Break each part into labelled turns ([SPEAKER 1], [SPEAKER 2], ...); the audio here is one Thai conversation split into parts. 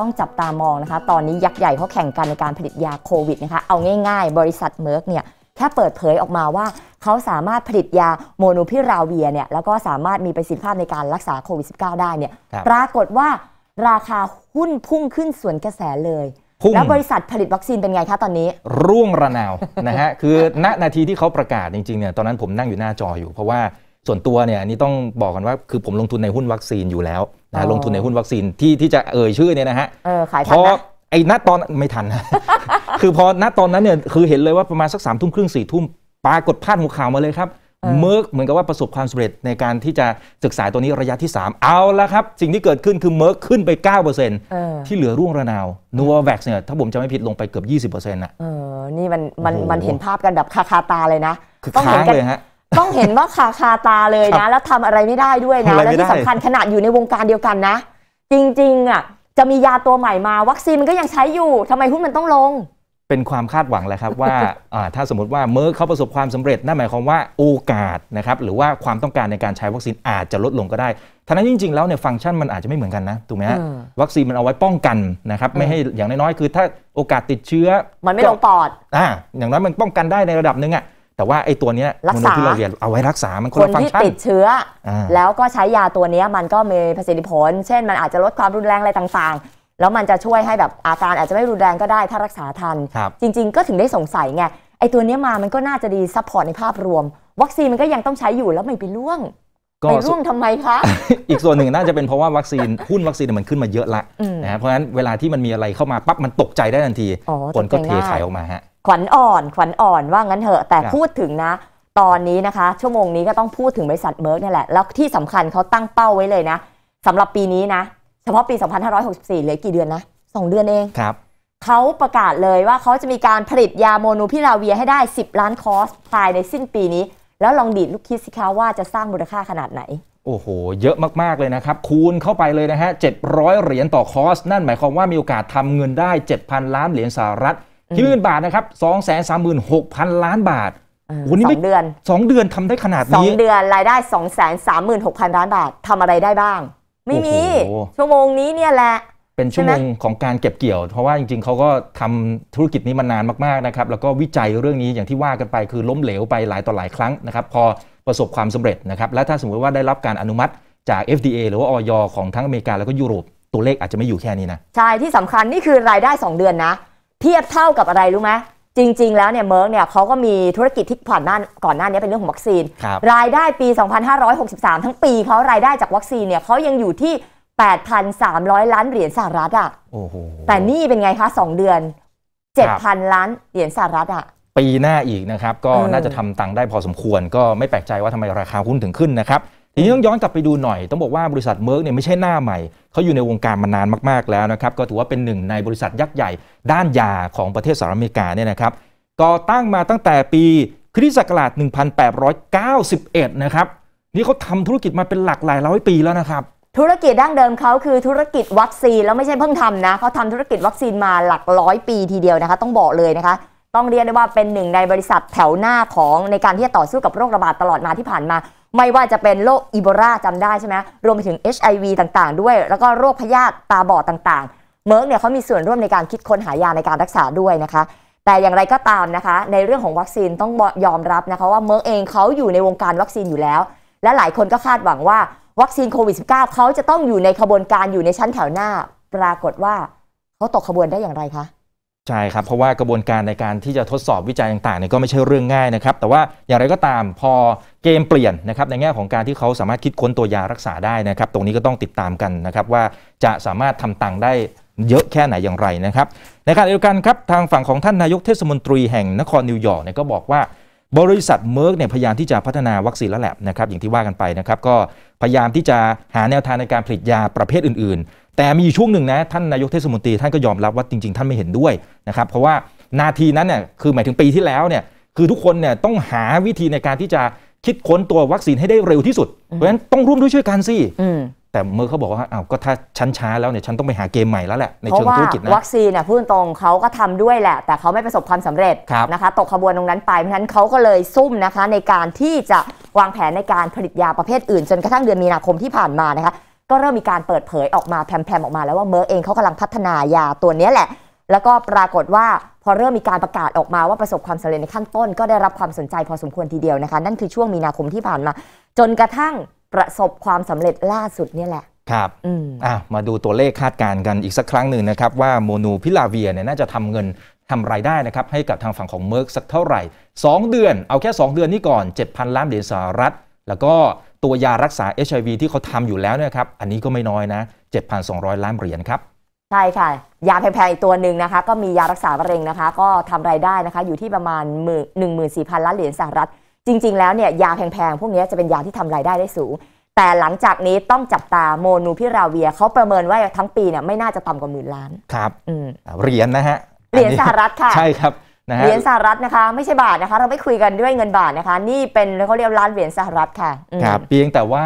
[SPEAKER 1] ต้องจับตามองนะคะตอนนี้ ยักษ์ใหญ่เขาแข่งกันในการผลิตยาโควิดนะคะเอาง่ายๆ บริษัทเมอร์กเนี่ยแค่เปิดเผยออกมาว่า เขาสามารถผลิตยาโมโนพิราเวียเนี่ยแล้วก็สามารถมีประสิทธิภาพในการรักษาโควิด -19 ได้เนี่ยปรากฏว่าราคาหุ้นพุ่งขึ้นส่วนกระแสเลย แล้วบริษัทผลิตวัคซีนเป็นไงคะตอนนี้
[SPEAKER 2] ร่วงระนาวนะฮะคือณนาทีที่เขาประกาศจริงๆเนี่ยตอนนั้นผมนั่งอยู่หน้าจออยู่เพราะว่าส่วนตัวเนี่ยนี่ต้องบอกกันว่าคือผมลงทุนในหุ้นวัคซีนอยู่แล้วนะลงทุนในหุ้นวัคซีนที่ที่จะเอ่ยชื่อเนี่ยนะฮะ
[SPEAKER 1] เพขาะ
[SPEAKER 2] ไอ้ณตอนไม่ทันนะคือพอณตอนนั้นเนี่ยคือเห็นเลยว่าประมาณสักสามทุ่มครึ่งสี่ทุ่มปรากฏพลาดหัวข่าวมาเลยครับ เมิร์กเหมือนกับว่าประสบความสำเร็จในการที่จะศึกษาตัวนี้ระยะที่ 3 เอาละครับ สิ่งที่เกิดขึ้นคือเมิร์กขึ้นไป 9%ที่เหลือร่วงระนาวนัวแว็กซ์เนี่ยถ้าผมจะไม่ผิดลงไปเกือบ 20%นะเอ
[SPEAKER 1] อ นี่มันมันมันเห็นภาพกันแบบคาคาตาเลยนะต้อง้างเลยฮะต้องเห็นว่าคาคาตาเลยนะ แล้วทำอะไรไม่ได้ด้วยนะ และที่สำคัญขนาดอยู่ในวงการเดียวกันนะ จริงๆอ่ะจะมียาตัวใหม่มาวัคซีนมันก็ยังใช้อยู่ ทำไมหุ้นมันต้องลง
[SPEAKER 2] เป็นความคาดหวังแหละครับว่าถ้าสมมติว่าเมื่อเขาประสบความสำเร็จนั่นหมายความว่าโอกาสนะครับหรือว่าความต้องการในการใช้วัคซีนอาจจะลดลงก็ได้ทั้งนั้นจริงๆแล้วเนี่ยฟังก์ชันมันอาจจะไม่เหมือนกันนะถูกไหมฮะวัคซีนมันเอาไว้ป้องกันนะครับไม่ให้อย่างน้อยๆคือ ถ้าโอกาสติดเชื้อ มันไม่ลงปอดอ่าอย่างน้อยมันป้องกันได้ในระดับหนึ่งอ่ะแต่ว่าไอ้ตัวนี้รักษาที่เราเรียนเอาไว้รักษามันคนที่ติดเชื้อ แล
[SPEAKER 1] ้วก็ใช้ยาตัวนี้มันก็มีประสิทธิผล เช่นมันอาจจะลดความรุนแรงอะไรต่างๆแล้วมันจะช่วยให้แบบอาการอาจจะไม่รุนแรงก็ได้ถ้ารักษาทัน จริง ๆก็ถึงได้สงสัยไงไอ้ตัวนี้มามันก็น่าจะดีซัพพอร์ตในภาพรวม วัคซีนมันก็ยังต้องใช้อยู่แล้วไม่ไปล่วงไปร่วงทำไมคะ
[SPEAKER 2] อีกส่วนหนึ่งน่าจะเป็นเพราะว่าวัคซีนหุ้นวัคซีนมันขึ้นมาเยอะละนะเพราะฉะนั้นเวลาที่มันมีอะไรเข้ามาปั๊บมันตกใจได้ทันทีคนก็เทขายออกมาฮะ
[SPEAKER 1] ขวัญอ่อน ขวัญอ่อนว่างั้นเถอะ แต่พูดถึงนะ ตอนนี้นะคะ ชั่วโมงนี้ก็ต้องพูดถึงบริษัทเมิร์กนี่แหละ แล้วที่สำคัญเขาตั้งเป้าไว้เลยนะสำหรับปีนี้นะ เฉพาะปี 2564 เหลือกี่เดือนนะสองเดือนเองครับเขาประกาศเลยว่าเขาจะมีการผลิตยาโมนูพิราเวียให้ได้ 10 ล้านคอสภายในสิ้นปีนี้ แล้วลองดีดลูกคิดสิคะว่าจะสร้างมูลค่าขนาดไหน
[SPEAKER 2] โอ้โห เยอะมากๆเลยนะครับคูณเข้าไปเลยนะฮะ700เหรียญต่อคอร์สนั่นหมายความว่ามีโอกาสทำเงินได้7,000ล้านเหรียญสหรัฐที่หมื่นบาทนะครับสองแสนสามหมื่นหกพันล้านบาทวันนี่สองเดือนสองเดือนทำได้ขนาดนี้สองเดื
[SPEAKER 1] อนรายได้สองแสนสามหมื่นหกพันล้านบาททำอะไรได้บ้าง ไม่มีชั่วโมงนี้เนี่ยแหละ
[SPEAKER 2] เป็นชั่วโมงของการเก็บเกี่ยว เพราะว่าจริง ๆ เขาก็ทำธุรกิจนี้มานานมากๆ นะครับ แล้วก็วิจัยเรื่องนี้อย่างที่ว่ากันไป คือล้มเหลวไปหลายต่อหลายครั้งนะครับ พอประสบความสำเร็จนะครับ และถ้าสมมุติว่าได้รับการอนุมัติจาก FDA หรือว่าออยของทั้งอเมริกาแล้วก็ยุโรป ตัวเลขอาจจะไม่อยู่แค่นี้นะ
[SPEAKER 1] ใช่ ที่สำคัญนี่คือรายได้ 2 เดือนนะเทียบเท่ากับอะไรรู้ไหมจริง ๆ แล้วเนี่ยเมอร์กเนี่ยเขาก็มีธุรกิจที่ผ่านหน้าก่อนหน้านี้เป็นเรื่องของวัคซีน รายได้ปี 2563 ทั้งปีเขารายได้จากวัคซีนเนี่ยเขายังอยู่ที่ 8,300 ล้านเหรียญสหรัฐอ่ะแต่นี่เป็นไงคะ 2 เดือน
[SPEAKER 2] 7,000
[SPEAKER 1] ล้านเหรียญสหรัฐอ่ะ
[SPEAKER 2] ปีหน้าอีกนะครับก็น่าจะทำตังค์ได้พอสมควรก็ไม่แปลกใจว่าทำไมราคาหุ้นถึงขึ้นนะครับีนี้ต้องย้อนกลับไปดูหน่อย ต้องบอกว่าบริษัทเมอร์กเนี่ยไม่ใช่หน้าใหม่ เขาอยู่ในวงการมานานมากๆแล้วนะครับ ก็ถือว่าเป็นหนึ่งในบริษัทยักษ์ใหญ่ ด้านยาของประเทศสหรัฐอเมริกาเนี่ยนะครับก่อตั้งมาตั้งแต่ปี คริสต์ศักราช1891 นะครับ นี่เขาทำธุรกิจมาเป็นหลักหลายร้อยปีแล้วนะครับ
[SPEAKER 1] ธุรกิจดั้งเดิมเขาคือธุรกิจวัคซีนแล้วไม่ใช่เพิ่งทำนะเขาทำธุรกิจวัคซีนมาหลักร้อยปี ทีเดียวนะคะ ต้องบอกเลยนะคะต้องเรียกได้ว่าเป็นหนึ่งในบริษัทแถวหน้าของในการที่จะต่อสู้กับโรคระบาดตลอดมาที่ผ่านมา ไม่ว่าจะเป็นโรคอีโบราจำได้ใช่ไหมรวมไปถึง HIV ต่างๆ ด้วย แล้วก็โรคพยาธิตาบอดต่าง ๆ เมิร์กเนี่ยเขามีส่วนร่วมในการคิดค้นหายาในการรักษาด้วยนะคะ แต่อย่างไรก็ตามนะคะ ในเรื่องของวัคซีนต้องยอมรับนะคะว่าเมิร์กเองเขาอยู่ในวงการวัคซีนอยู่แล้ว และหลายคนก็คาดหวังว่าวัคซีนโควิด -19 เขาจะต้องอยู่ในขบวนการอยู่ในชั้นแถวหน้าปรากฏว่าเขาตกขบวนได้อย่างไรคะ
[SPEAKER 2] ใช่ครับเพราะว่ากระบวนการในการที่จะทดสอบวิจัยต่างๆเนี่ยก็ไม่ใช่เรื่องง่ายนะครับแต่ว่าอย่างไรก็ตามพอเกมเปลี่ยนนะครับในแง่ของการที่เขาสามารถคิดค้นตัวยารักษาได้นะครับตรงนี้ก็ต้องติดตามกันนะครับว่าจะสามารถทำตังได้เยอะแค่ไหนอย่างไรนะครับในขณะเดียวกันครับทางฝั่งของท่านนายกเทศมนตรีแห่งนครนิวยอร์กเนี่ยก็บอกว่า บริษัทเมอร์กเนี่ยพยายามที่จะพัฒนาวัคซีนและแลบนะครับอย่างที่ว่ากันไปนะครับก็พยายามที่จะหาแนวทางในการผลิตยาประเภทอื่นแต่มีอยู่ช่วงหนึ่งนะท่านนายกเทศมนตรี ท่านก็ยอมรับว่าจริงๆท่านไม่เห็นด้วยนะครับ เพราะว่านาทีนั้นเนี่ยคือหมายถึงปีที่แล้วเนี่ยคือทุกคนเนี่ยต้องหาวิธีในการที่จะคิดค้นตัววัคซีนให้ได้เร็วที่สุดเพราะฉะนั้นต้องร่วมด้วยช่วยกันสิแต่เมื่อเขาบอกว่าอ้าวก็ถ้าชั้นช้าแล้วเนี่ยฉันต้องไปหาเกมใหม่แล้วแหละในเชิงธุรกิจนะวัคซี
[SPEAKER 1] นเนี่ยพูดตรงเขาก็ทำด้วยแหละแต่เขาไม่ประสบความสำเร็จนะคะตกขบวนตรงนั้นไปเพราะฉะนั้นเขาก็เลยซุ่มนะคะในการที่จะวางแผนในการผลิตยาประเภทอื่นจนกระทั่งเดือนมีนาคมที่ผ่านมานะคะก็เริ่มมีการเปิดเผยออกมาแพมๆ ออกมาแล้วว่าเมอร์เองเขากำลังพัฒนายาตัวนี้แหละ แล้วก็ปรากฏว่าพอเริ่มมีการประกาศออกมาว่าประสบความสำเร็จในขั้นต้นก็ได้รับความสนใจพอสมควรทีเดียวนะคะนั่นคือช่วงมีนาคมที่ผ่านมาจนกระทั่งประสบความสำเร็จล่าสุดนี่แหละ
[SPEAKER 2] ครับอ่ะมาดูตัวเลขคาดการณ์กันอีกสักครั้งหนึ่งนะครับ ว่าโมนูพิลาเวียเนี่ยน่าจะทำเงินทำรายได้นะครับ ให้กับทางฝั่งของเมอร์กสักเท่าไหร่ 2 เดือนเอาแค่ 2 เดือนนี้ก่อน 7,000ล้านเหรียญสหรัฐแล้วก็ตัวยารักษา HIV ที่เขาทำอยู่แล้วนะครับอันนี้ก็ไม่น้อยนะ 7,200 ล้านเหรียญครับ
[SPEAKER 1] ใช่ค่ะยาแพงๆอีกตัวหนึ่งนะคะ ก็มียารักษามะเร็งนะคะ ก็ทำไรายได้นะคะ อยู่ที่ประมาณ14,000 ล้านเหรียญสหรัฐ จริงๆแล้วเนี่ยยาแพงๆ พวกนี้จะเป็นยาที่ทำไรายได้ได้สูง แต่หลังจากนี้ต้องจับตาโมนูพิราเวีย เขาประเมินว่าทั้งปีเนี่ยไม่น่าจะต่ำกว่าหมื่นล้
[SPEAKER 2] านครับเหรียญนะฮะเหรียญสหรัฐค่ะใช่ครับนะฮะเหรียญส
[SPEAKER 1] หรัฐนะคะไม่ใช่บาทนะคะเราไม่คุยกันด้วยเงินบาทนะคะนี่เป็นเขาเรียกล้านเหรียญสหรัฐค่ะ
[SPEAKER 2] ครับเพียงแต่ว่า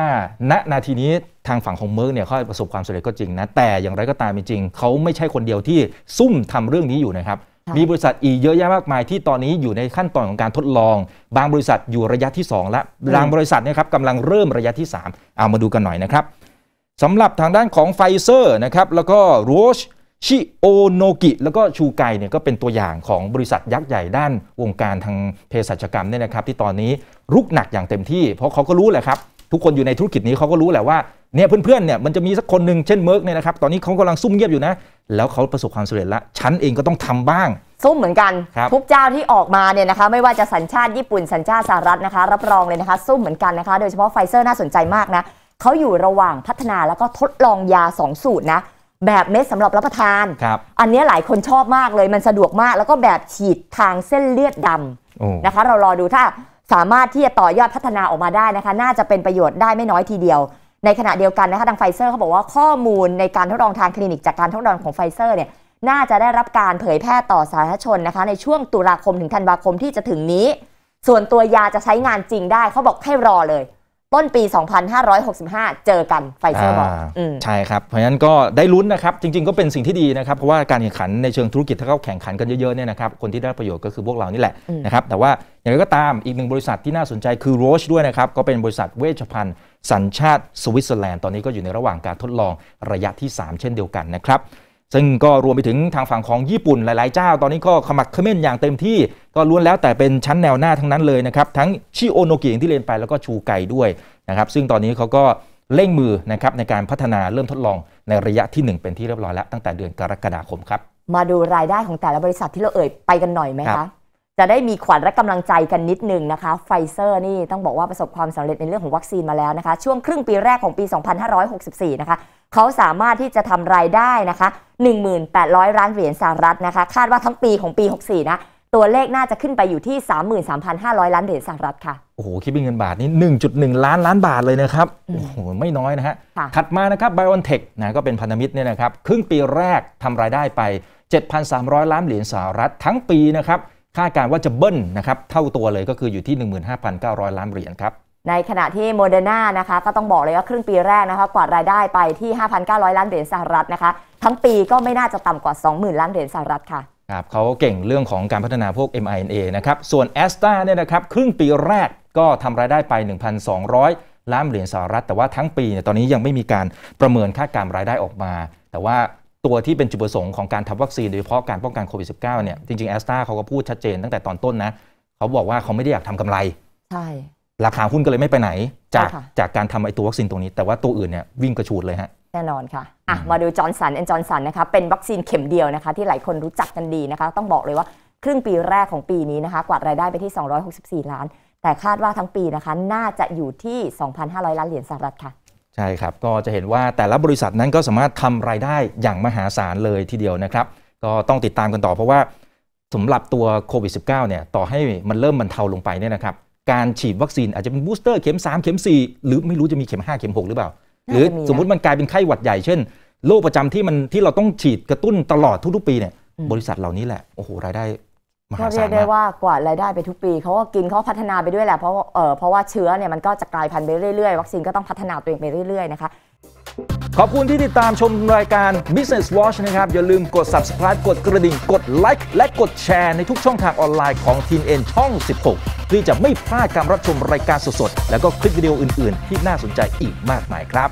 [SPEAKER 2] ณนาทีนี้ทางฝั่งของเมอร์กเนี่ยเขาประสบความสำเร็จก็จริงนะแต่อย่างไรก็ตามจริงเขาไม่ใช่คนเดียวที่ซุ่มทำเรื่องนี้อยู่นะครับมีบริษัทอีกเยอะแยะมากมายที่ตอนนี้อยู่ในขั้นตอนของการทดลอง บางบริษัทอยู่ระยะที่ 2 และบางบริษัทนะครับกำลังเริ่มระยะที่3เอามาดูกันหน่อยนะครับสำหรับทางด้านของไฟเซอร์นะครับแล้วก็โรชชิโอโนกิแล้วก็ชูไกเนี่ยก็เป็นตัวอย่างของบริษัทยักษ์ใหญ่ด้านวงการทางเภสัชกรรมเนี่ยนะครับ ที่ตอนนี้รุกหนักอย่างเต็มที่ เพราะเขาก็รู้แหละครับ ทุกคนอยู่ในธุรกิจนี้เขาก็รู้แหละว่าเนี่ยเพื่อนๆเนี่ยมันจะมีสักคนหนึ่งเช่นเมิร์กเนี่ยนะครับ ตอนนี้เขากำลังซุ่มเงียบอยู่นะ แล้วเขาประสบความสำเร็จละฉันเองก็ต้องทำบ้าง
[SPEAKER 1] ซุ่มเหมือนกันทุกเจ้าที่ออกมาเนี่ยนะคะ ไม่ว่าจะสัญชาติญี่ปุ่นสัญชาติสหรัฐนะคะ รับรองเลยนะคะ ซุ่มเหมือนกันนะคะ โดยเฉพาะไฟเซอร์น่าสนใจมากนะเขาอยู่ระหว่างพัฒนาแล้วก็ทดลองยา2สูตรนะแบบเม็ดสำหรับรับประทาน อันนี้หลายคนชอบมากเลย มันสะดวกมาก แล้วก็แบบฉีดทางเส้นเลือดดำนะคะ เรารอดูถ้าสามารถที่จะต่อยอดพัฒนาออกมาได้นะคะ น่าจะเป็นประโยชน์ได้ไม่น้อยทีเดียว ในขณะเดียวกันนะคะ ทางไฟเซอร์เขาบอกว่าข้อมูลในการทดลองทางคลินิกจากการทดลองของไฟเซอร์เนี่ย น่าจะได้รับการเผยแพร่ต่อสาธารณชนนะคะ ในช่วงตุลาคมถึงธันวาคมที่จะถึงนี้ ส่วนตัวยาจะใช้งานจริงได้เขาบอกให้รอเลยต้นปี 2565 เจอกันไฟเซอร์บอก
[SPEAKER 2] ใช่ครับ เพราะฉะนั้นก็ได้ลุ้นนะครับจริง ๆ ก็เป็นสิ่งที่ดีนะครับเพราะว่าการแข่งขันในเชิงธุรกิจถ้าเขาแข่งขันกันเยอะๆเนี่ยนะครับ คนที่ได้ประโยชน์ก็คือพวกเรานี่แหละนะครับ แต่ว่าอย่างไรก็ตามอีกหนึ่งบริษัทที่น่าสนใจคือโรชด้วยนะครับ ก็เป็นบริษัทเวชภัณฑ์ สัญชาติสวิตเซอร์แลนด์ตอนนี้ก็อยู่ในระหว่างการทดลองระยะที่ 3 เช่นเดียวกันนะครับซึ่งก็รวมไปถึงทางฝั่งของญี่ปุ่นหลาย ๆ เจ้า ตอนนี้ก็ขมักเขม้นอย่างเต็มที่ก็ล้วนแล้วแต่เป็นชั้นแนวหน้าทั้งนั้นเลยนะครับ ทั้งชิโอโนกิอย่างที่เรียนไปแล้วก็ชูไก่ด้วยนะครับซึ่งตอนนี้เขาก็เร่งมือนะครับในการพัฒนาเริ่มทดลองในระยะที่ 1 เป็นที่เรียบร้อยแล้ว ตั้งแต่เดือนกรกฎาคมครับ
[SPEAKER 1] มาดูรายได้ของแต่ละบริษัทที่เราเอ่ยไปกันหน่อยไหมคะจะได้มีขวัญและกำลังใจกันนิดนึงนะคะไฟเซอร์นี่ต้องบอกว่าประสบความสำเร็จในเรื่องของวัคซีนมาแล้วนะคะช่วงครึ่งปีแรกของปี2564นะคะเขาสามารถที่จะทำรายได้นะคะ1,800 ล้านเหรียญสหรัฐนะคะ คาดว่าทั้งปีของปี 64นะ ตัวเลขน่าจะขึ้นไปอยู่ที่ 33,500 ล้านเหรียญสหรัฐค่ะ
[SPEAKER 2] โอ้โห คิดเป็นเงินบาทนี่1.1 ล้านล้านบาทเลยนะครับ โอ้โห ไม่น้อยนะฮะถัดมานะครับ b i o n t e c นะก็เป็นพันธมิตรเนี่ยนะครับ ครึ่งปีแรกทำรายได้ไป 7,300 ล้านเหรียญสหรัฐ ทั้งปีนะครับคาดการว่าจะเบิ้ลนะครับเท่าตัวเลยก็คืออยู่ที่ 15,900 ล้านเหรียญครับ
[SPEAKER 1] ในขณะที่โมเดอร์นานะคะก็ต้องบอกเลยว่าครึ่งปีแรกนะคะกวาดรายได้ไปที่ 5,900 ล้านเหรียญสหรัฐนะคะทั้งปีก็ไม่น่าจะต่ำกว่า 20,000 ล้านเหรียญสหรัฐค่ะ
[SPEAKER 2] ครับเขาเก่งเรื่องของการพัฒนาพวก mRNA นะครับส่วน a s t ราเนี่ยนะครับครึ่งปีแรกก็ทำรายได้ไป 1,200 ล้านเหรียญสหรัฐแต่ว่าทั้งปีเนี่ยตอนนี้ยังไม่มีการประเมินค่าการรายได้ออกมา แต่ว่าตัวที่เป็นจุดประสงค์ของการทำวัคซีนโดยเฉพาะการป้องกันโควิด -19 เนี่ยจริงๆแอสตราเขาก็พูดชัดเจนตั้งแต่ตอนต้นนะเขาบอกว่าเขาไม่ได้อยากทำกำไรใช่ราคาหุ้นก็เลยไม่ไปไหนจากจากการทำไอตัววัคซีนตรงนี้ แต่ว่าตัวอื่นเนี่ยวิ่งกระชูดเลยฮะ
[SPEAKER 1] แน่นอนค่ะอ่ะมาดูจอร์นสันแอนจอร์นสันนะคะเป็นวัคซีนเข็มเดียวนะคะ ที่หลายคนรู้จักกันดีนะคะต้องบอกเลยว่าครึ่งปีแรกของปีนี้นะคะกวาดรายได้ไปที่ 264 ล้าน แต่คาดว่าทั้งปีนะคะ น่าจะอยู่ที่ 2,500 ล้านเหรียญสหรัฐค่ะ
[SPEAKER 2] ใช่ครับก็จะเห็นว่าแต่ละบริษัทนั้นก็สามารถทำรายได้อย่างมหาศาลเลยทีเดียวนะครับก็ต้องติดตามกันต่อเพราะว่าสำหรับตัวโควิด -19 เนี่ยต่อให้มันเริ่มบรรเทาลงไปเนี่ยนะครับการฉีดวัคซีนอาจจะเป็นบูสเตอร์เข็ม 3 เข็ม4 หรือไม่รู้จะมีเข็ม 5 เข็ม 6 หรือเปล่า หรือสมมติมันกลายเป็นไข้หวัดใหญ่เช่นโรคประจำที่มันที่เราต้องฉีดกระตุ้นตลอดทุกๆปีเนี่ยบริษัทเหล่านี้แหละโอ้โหรายได้มหาศาลเรียกได้
[SPEAKER 1] ว่ากว่ารายได้ไปทุกปีเขาก็กินเขาพัฒนาไปด้วยแหละ เพราะเออเพราะว่าเชื้อเนี่ยมันก็จะกลายพันธุ์ไปเรื่อยๆวัคซีนก็ต้องพัฒนาตัวเองไปเรื่อยๆนะคะ
[SPEAKER 2] ขอบคุณที่ติดตามชมรายการ Business Watch นะครับ อย่าลืมกด subscribe กดกระดิ่ง กดไลค์และกดแชร์ในทุกช่องทางออนไลน์ของ t ีม n ช่อง 16เพื่อจะไม่พลาดการรับชมรายการสดๆ และก็คลิปวิดีโออื่นๆ ที่น่าสนใจอีกมากมายครับ